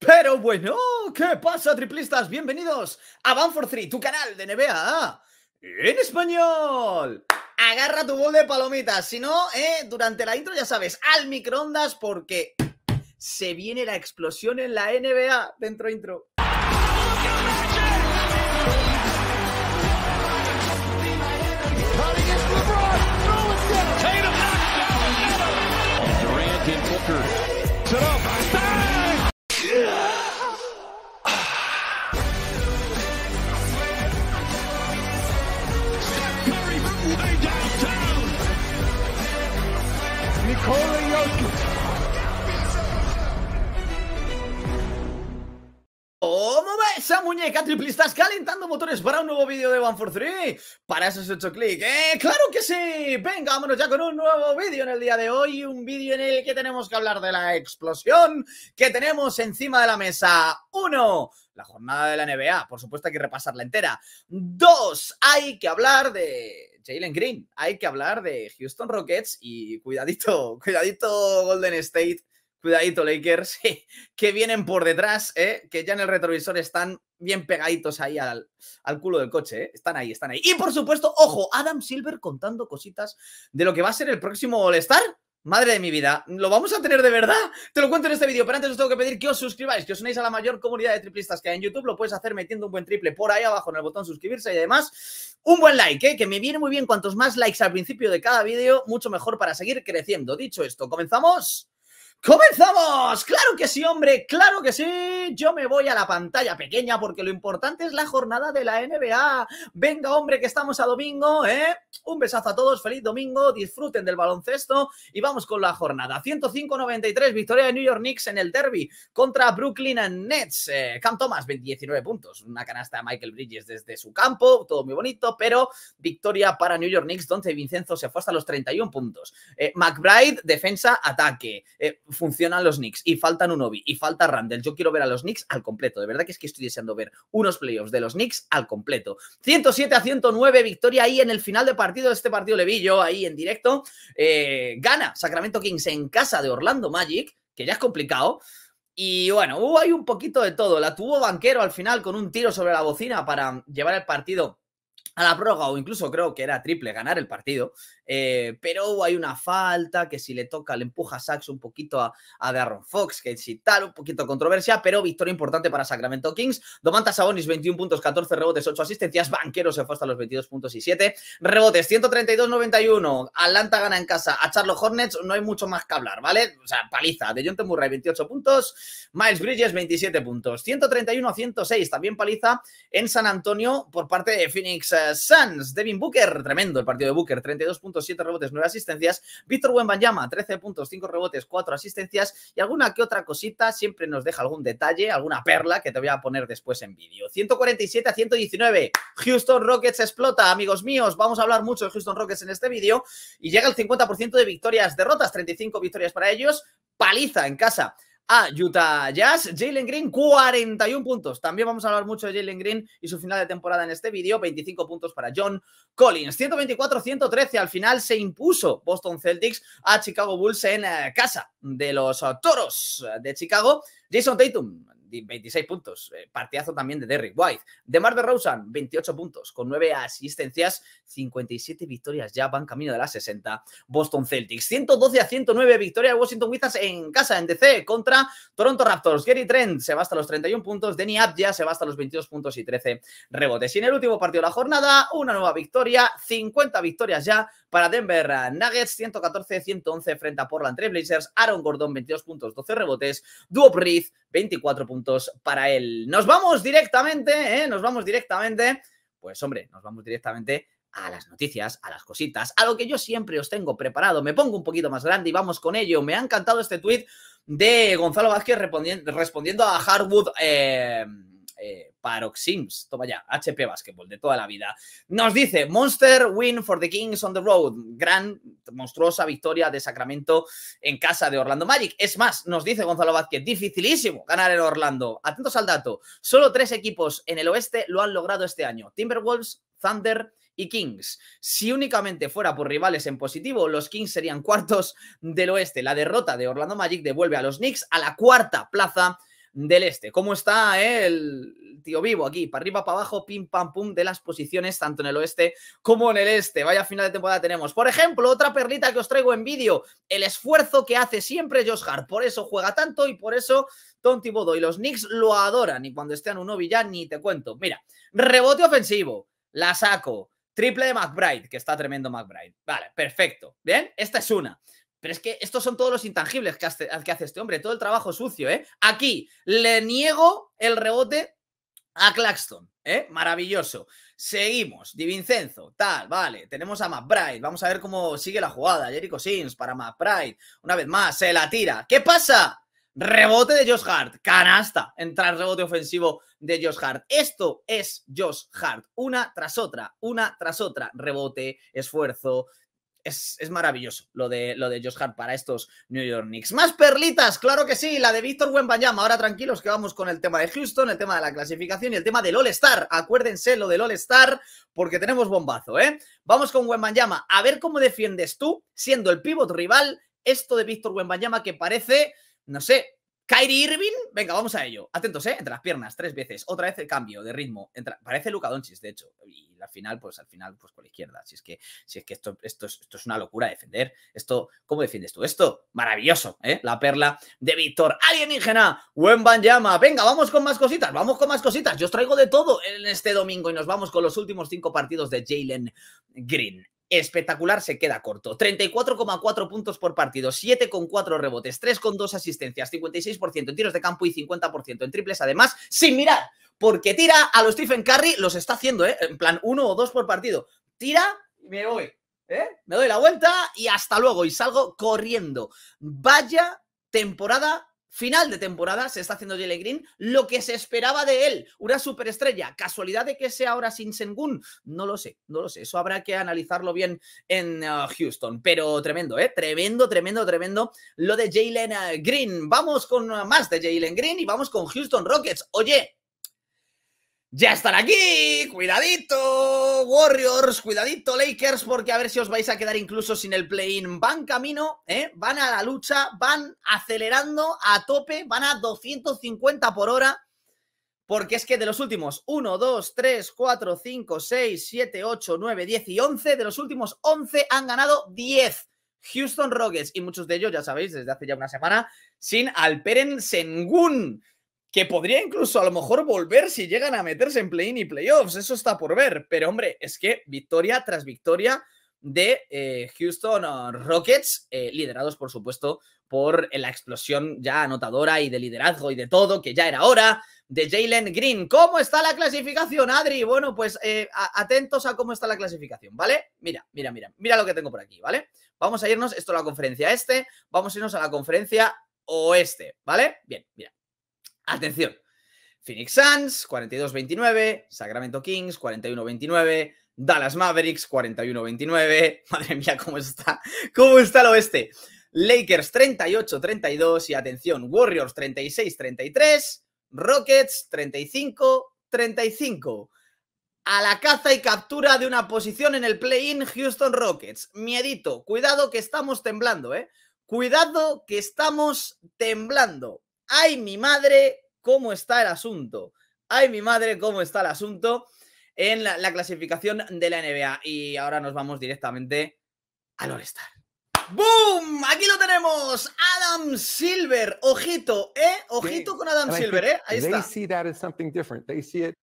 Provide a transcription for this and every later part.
Pero bueno, ¿qué pasa, triplistas? Bienvenidos a for 3, tu canal de NBA en español. Agarra tu bol de palomitas, si no, eh, durante la intro ya sabes, al microondas porque se viene la explosión en la NBA dentro intro. esa muñeca triple, calentando motores para un nuevo vídeo de One for Three. Para eso has hecho clic. ¡Eh, claro que sí! Venga, vámonos ya con un nuevo vídeo en el día de hoy. Un vídeo en el que tenemos que hablar de la explosión que tenemos encima de la mesa. Uno, la jornada de la NBA. Por supuesto, hay que repasarla entera. Dos, hay que hablar de Jalen Green. Hay que hablar de Houston Rockets y cuidadito, cuidadito Golden State, Cuidadito, Lakers, que vienen por detrás, ¿eh? que ya en el retrovisor están bien pegaditos ahí al, al culo del coche. ¿eh? Están ahí, están ahí. Y por supuesto, ojo, Adam Silver contando cositas de lo que va a ser el próximo All-Star. Madre de mi vida, ¿lo vamos a tener de verdad? Te lo cuento en este vídeo, pero antes os tengo que pedir que os suscribáis, que os unáis a la mayor comunidad de triplistas que hay en YouTube. Lo puedes hacer metiendo un buen triple por ahí abajo en el botón suscribirse y además un buen like, ¿eh? que me viene muy bien. Cuantos más likes al principio de cada vídeo, mucho mejor para seguir creciendo. Dicho esto, ¿comenzamos? ¡Comenzamos! ¡Claro que sí, hombre! ¡Claro que sí! Yo me voy a la pantalla pequeña porque lo importante es la jornada de la NBA. Venga, hombre, que estamos a domingo, ¿eh? Un besazo a todos, feliz domingo, disfruten del baloncesto y vamos con la jornada. 105-93, victoria de New York Knicks en el derby contra Brooklyn Nets. Eh, Cam Thomas, 19 puntos. Una canasta de Michael Bridges desde su campo, todo muy bonito, pero victoria para New York Knicks, donde Vincenzo se fue hasta los 31 puntos. Eh, McBride, defensa, ataque. Eh, funcionan los Knicks y faltan un Obi y falta Randall, yo quiero ver a los Knicks al completo. De verdad que es que estoy deseando ver unos playoffs de los Knicks al completo. 107 a 109, victoria ahí en el final de partido de este partido le vi yo ahí en directo. Eh, gana Sacramento Kings en casa de Orlando Magic, que ya es complicado. Y bueno, hubo ahí un poquito de todo. La tuvo banquero al final con un tiro sobre la bocina para llevar el partido a la prórroga o incluso creo que era triple ganar el partido. Eh, pero hay una falta que si le toca, le empuja a Sachs un poquito a, Darren Fox, que si tal, un poquito de controversia, pero victoria importante para Sacramento Kings. Domantas Sabonis, 21 puntos, 14 rebotes, 8 asistencias. Banquero se fue hasta los 22 puntos y 7 rebotes, 132-91. Atlanta gana en casa a Charlotte Hornets, no hay mucho más que hablar, ¿vale? O sea, paliza de John Murray, 28 puntos. Miles Bridges, 27 puntos. 131 106, también paliza en San Antonio por parte de Phoenix eh, Suns. Devin Booker, tremendo el partido de Booker, 32 puntos 7 rebotes, 9 asistencias. Víctor Wembanyama, 13 puntos, 5 rebotes, 4 asistencias y alguna que otra cosita, siempre nos deja algún detalle, alguna perla que te voy a poner después en vídeo. 147 a 119, Houston Rockets explota, amigos míos, vamos a hablar mucho de Houston Rockets en este vídeo y llega el 50% de victorias, derrotas, 35 victorias para ellos, paliza en casa a Utah Jazz. Jalen Green, 41 puntos. También vamos a hablar mucho de Jalen Green y su final de temporada en este vídeo. 25 puntos para John Collins. 124-113. Al final se impuso Boston Celtics a Chicago Bulls en eh, casa de los eh, Toros eh, de Chicago. Jason Tatum 26 puntos. Eh, partidazo también de Derrick White. de Rosen, 28 puntos, con 9 asistencias, 57 victorias ya, van camino de las 60. Boston Celtics, 112 a 109, victoria de Washington Wizards en casa, en DC, contra Toronto Raptors. Gary Trent se va hasta los 31 puntos, Denny ya se va hasta los 22 puntos y 13 rebotes. Y en el último partido de la jornada, una nueva victoria, 50 victorias ya para Denver Nuggets, 114-111 frente a Portland Trailblazers. Aaron Gordon, 22 puntos, 12 rebotes. Duop 24 puntos para él. Nos vamos directamente, ¿eh? Nos vamos directamente. Pues hombre, nos vamos directamente a las noticias, a las cositas, a lo que yo siempre os tengo preparado. Me pongo un poquito más grande y vamos con ello. Me ha encantado este tweet de Gonzalo Vázquez respondiendo a Hardwood. Eh, eh, Paroxims, toma ya, HP Basketball de toda la vida. Nos dice Monster win for the Kings on the road. Gran, monstruosa victoria de Sacramento en casa de Orlando Magic. Es más, nos dice Gonzalo Vázquez, dificilísimo ganar en Orlando. Atentos al dato, solo tres equipos en el oeste lo han logrado este año. Timberwolves, Thunder y Kings. Si únicamente fuera por rivales en positivo, los Kings serían cuartos del oeste. La derrota de Orlando Magic devuelve a los Knicks a la cuarta plaza del Este. ¿Cómo está el tío vivo aquí? Para arriba, para abajo, pim, pam, pum, de las posiciones tanto en el oeste como en el este. Vaya final de temporada tenemos. Por ejemplo, otra perlita que os traigo en vídeo, el esfuerzo que hace siempre Josh Hart. Por eso juega tanto y por eso Don Bodo y los Knicks lo adoran. Y cuando estén en un ya ni te cuento. Mira, rebote ofensivo, la saco. Triple de McBride, que está tremendo McBride. Vale, perfecto. Bien, esta es una. Pero es que estos son todos los intangibles que hace, este hombre, todo el trabajo sucio, ¿eh? Aquí le niego el rebote a Claxton, ¿eh? Maravilloso. Seguimos, Di Vincenzo, tal, vale. Tenemos a McBride, vamos a ver cómo sigue la jugada. Jericho Sims para McBride, una vez más, se la tira. ¿Qué pasa? Rebote de Josh Hart, canasta, el rebote ofensivo de Josh Hart. Esto es Josh Hart, una tras otra, una tras otra. Rebote, esfuerzo, es, maravilloso lo de, lo de Josh Hart para estos New York Knicks. Más perlitas, claro que sí, la de Víctor Wembanyama. Ahora tranquilos que vamos con el tema de Houston, el tema de la clasificación y el tema del All-Star. Acuérdense lo del All-Star porque tenemos bombazo, ¿eh? Vamos con Wembanyama. A ver cómo defiendes tú, siendo el pivot rival, esto de Víctor Wembanyama que parece, no sé, Kyrie Irving, venga, vamos a ello. Atentos, ¿eh? Entre las piernas, tres veces. Otra vez el cambio de ritmo. Parece Luka Doncic, de hecho al final, pues al final, pues por la izquierda. Si es que, si es que esto, esto, es, esto es una locura defender. Esto, ¿cómo defiendes tú esto? Maravilloso, ¿eh? La perla de Víctor Alienígena, buen llama. Venga, vamos con más cositas, vamos con más cositas. Yo os traigo de todo en este domingo y nos vamos con los últimos cinco partidos de Jalen Green espectacular se queda corto. 34,4 puntos por partido, 7,4 rebotes, 3,2 asistencias, 56% en tiros de campo y 50% en triples. Además, sin mirar, porque tira a los Stephen Curry, los está haciendo, ¿eh? En plan, uno o dos por partido. Tira y me voy. ¿eh? Me doy la vuelta y hasta luego. Y salgo corriendo. Vaya temporada Final de temporada se está haciendo Jalen Green lo que se esperaba de él, una superestrella. ¿Casualidad de que sea ahora sin Sengun? No lo sé, no lo sé. Eso habrá que analizarlo bien en uh, Houston. Pero tremendo, ¿eh? Tremendo, tremendo, tremendo lo de Jalen uh, Green. Vamos con uh, más de Jalen Green y vamos con Houston Rockets. Oye, ya están aquí, cuidadito Warriors, cuidadito Lakers, porque a ver si os vais a quedar incluso sin el play-in. Van camino, ¿eh? van a la lucha, van acelerando a tope, van a 250 por hora, porque es que de los últimos 1, 2, 3, 4, 5, 6, 7, 8, 9, 10 y 11, de los últimos 11 han ganado 10. Houston Rockets y muchos de ellos, ya sabéis, desde hace ya una semana, sin Alperen Sengun que podría incluso a lo mejor volver si llegan a meterse en play-in y playoffs. Eso está por ver. Pero hombre, es que victoria tras victoria de eh, Houston oh, Rockets, eh, liderados por supuesto por la explosión ya anotadora y de liderazgo y de todo, que ya era hora, de Jalen Green. ¿Cómo está la clasificación, Adri? Bueno, pues eh, atentos a cómo está la clasificación, ¿vale? Mira, mira, mira, mira lo que tengo por aquí, ¿vale? Vamos a irnos, esto a la conferencia este, vamos a irnos a la conferencia oeste, ¿vale? Bien, mira. Atención. Phoenix Suns, 42-29. Sacramento Kings, 41-29. Dallas Mavericks, 41-29. Madre mía, ¿cómo está? ¿Cómo está el oeste? Lakers 38-32 y atención, Warriors 36-33, Rockets 35-35. A la caza y captura de una posición en el play-in Houston Rockets. Miedito, cuidado que estamos temblando, ¿eh? Cuidado que estamos temblando ay mi madre, ¿cómo está el asunto? Ay mi madre, ¿cómo está el asunto? En la, clasificación de la NBA. Y ahora nos vamos directamente al All-Star. ¡Boom! Aquí lo tenemos. Adam Silver. Ojito, ¿eh? Ojito con Adam Silver, ¿eh? Ahí está.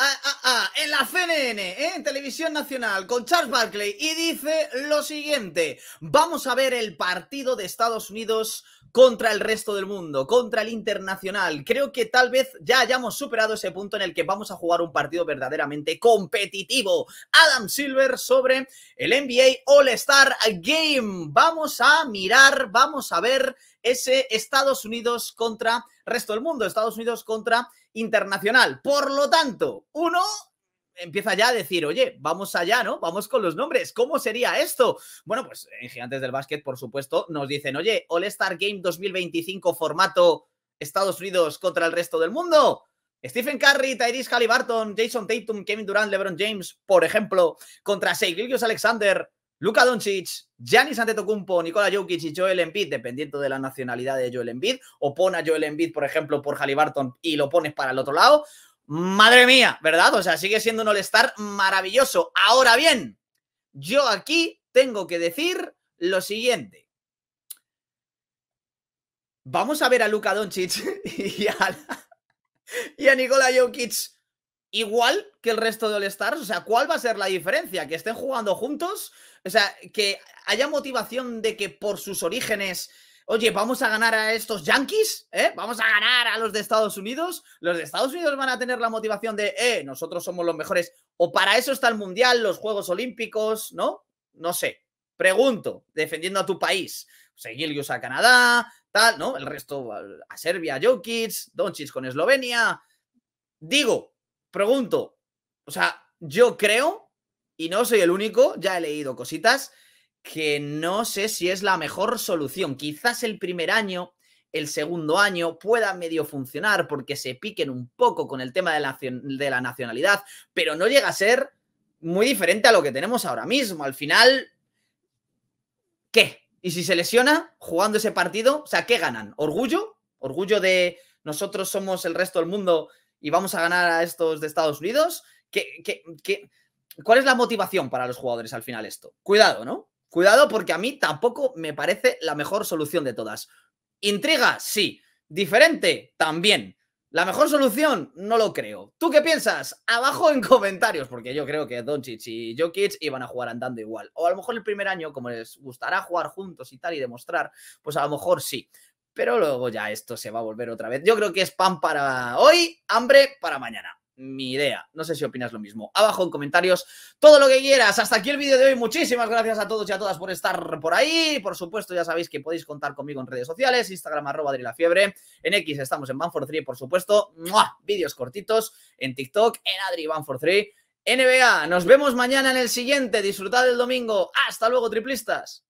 Ah, ah, ah, en la CNN, ¿eh? en Televisión Nacional, con Charles Barkley, y dice lo siguiente: Vamos a ver el partido de Estados Unidos contra el resto del mundo, contra el internacional. Creo que tal vez ya hayamos superado ese punto en el que vamos a jugar un partido verdaderamente competitivo. Adam Silver sobre el NBA All-Star Game. Vamos a mirar, vamos a ver ese Estados Unidos contra resto del mundo, Estados Unidos contra internacional. Por lo tanto, uno, empieza ya a decir, oye, vamos allá, ¿no? Vamos con los nombres, ¿cómo sería esto? Bueno, pues en eh, Gigantes del Básquet, por supuesto, nos dicen, oye, All Star Game 2025 formato Estados Unidos contra el resto del mundo. Stephen Curry, Tyrese Halliburton, Jason Tatum, Kevin Durant, LeBron James, por ejemplo, contra Seiglius Alexander, Luka Doncic, Giannis Antetokounmpo, Nicola Jokic y Joel Embiid, dependiendo de la nacionalidad de Joel Embiid, o pon a Joel Embiid, por ejemplo, por Halliburton y lo pones para el otro lado, madre mía, ¿verdad? O sea, sigue siendo un All-Star maravilloso. Ahora bien, yo aquí tengo que decir lo siguiente. Vamos a ver a Luka Doncic y a, y Nikola Jokic igual que el resto de All-Stars? O sea, ¿cuál va a ser la diferencia? ¿Que estén jugando juntos? O sea, que haya motivación de que por sus orígenes oye, vamos a ganar a estos Yankees, ¿eh? vamos a ganar a los de Estados Unidos, los de Estados Unidos van a tener la motivación de, eh, nosotros somos los mejores, o para eso está el Mundial, los Juegos Olímpicos, ¿no? No sé, pregunto, defendiendo a tu país, Seguilius a Canadá, tal, ¿no? El resto a Serbia, Jokic, Donchis con Eslovenia. Digo, pregunto, o sea, yo creo, y no soy el único, ya he leído cositas, que no sé si es la mejor solución. Quizás el primer año, el segundo año pueda medio funcionar porque se piquen un poco con el tema de la, de la nacionalidad, pero no llega a ser muy diferente a lo que tenemos ahora mismo. Al final, ¿qué? Y si se lesiona jugando ese partido, o sea, ¿qué ganan? ¿Orgullo? ¿Orgullo de nosotros somos el resto del mundo y vamos a ganar a estos de Estados Unidos? ¿Qué, qué, qué? cuál es la motivación para los jugadores al final esto? Cuidado, ¿no? Cuidado porque a mí tampoco me parece la mejor solución de todas. Intriga, sí. Diferente, también. La mejor solución, no lo creo. ¿Tú qué piensas? Abajo en comentarios, porque yo creo que Doncic y Jokic iban a jugar andando igual. O a lo mejor el primer año, como les gustará jugar juntos y tal y demostrar, pues a lo mejor sí. Pero luego ya esto se va a volver otra vez. Yo creo que es pan para hoy, hambre para mañana mi idea. No sé si opinas lo mismo. Abajo en comentarios todo lo que quieras. Hasta aquí el vídeo de hoy. Muchísimas gracias a todos y a todas por estar por ahí. Por supuesto, ya sabéis que podéis contar conmigo en redes sociales, Instagram arroba la fiebre. En X estamos en banfor 3 por supuesto. Vídeos cortitos en TikTok, en Adri banfor 3 NBA, nos vemos mañana en el siguiente. Disfrutad del domingo. Hasta luego, triplistas.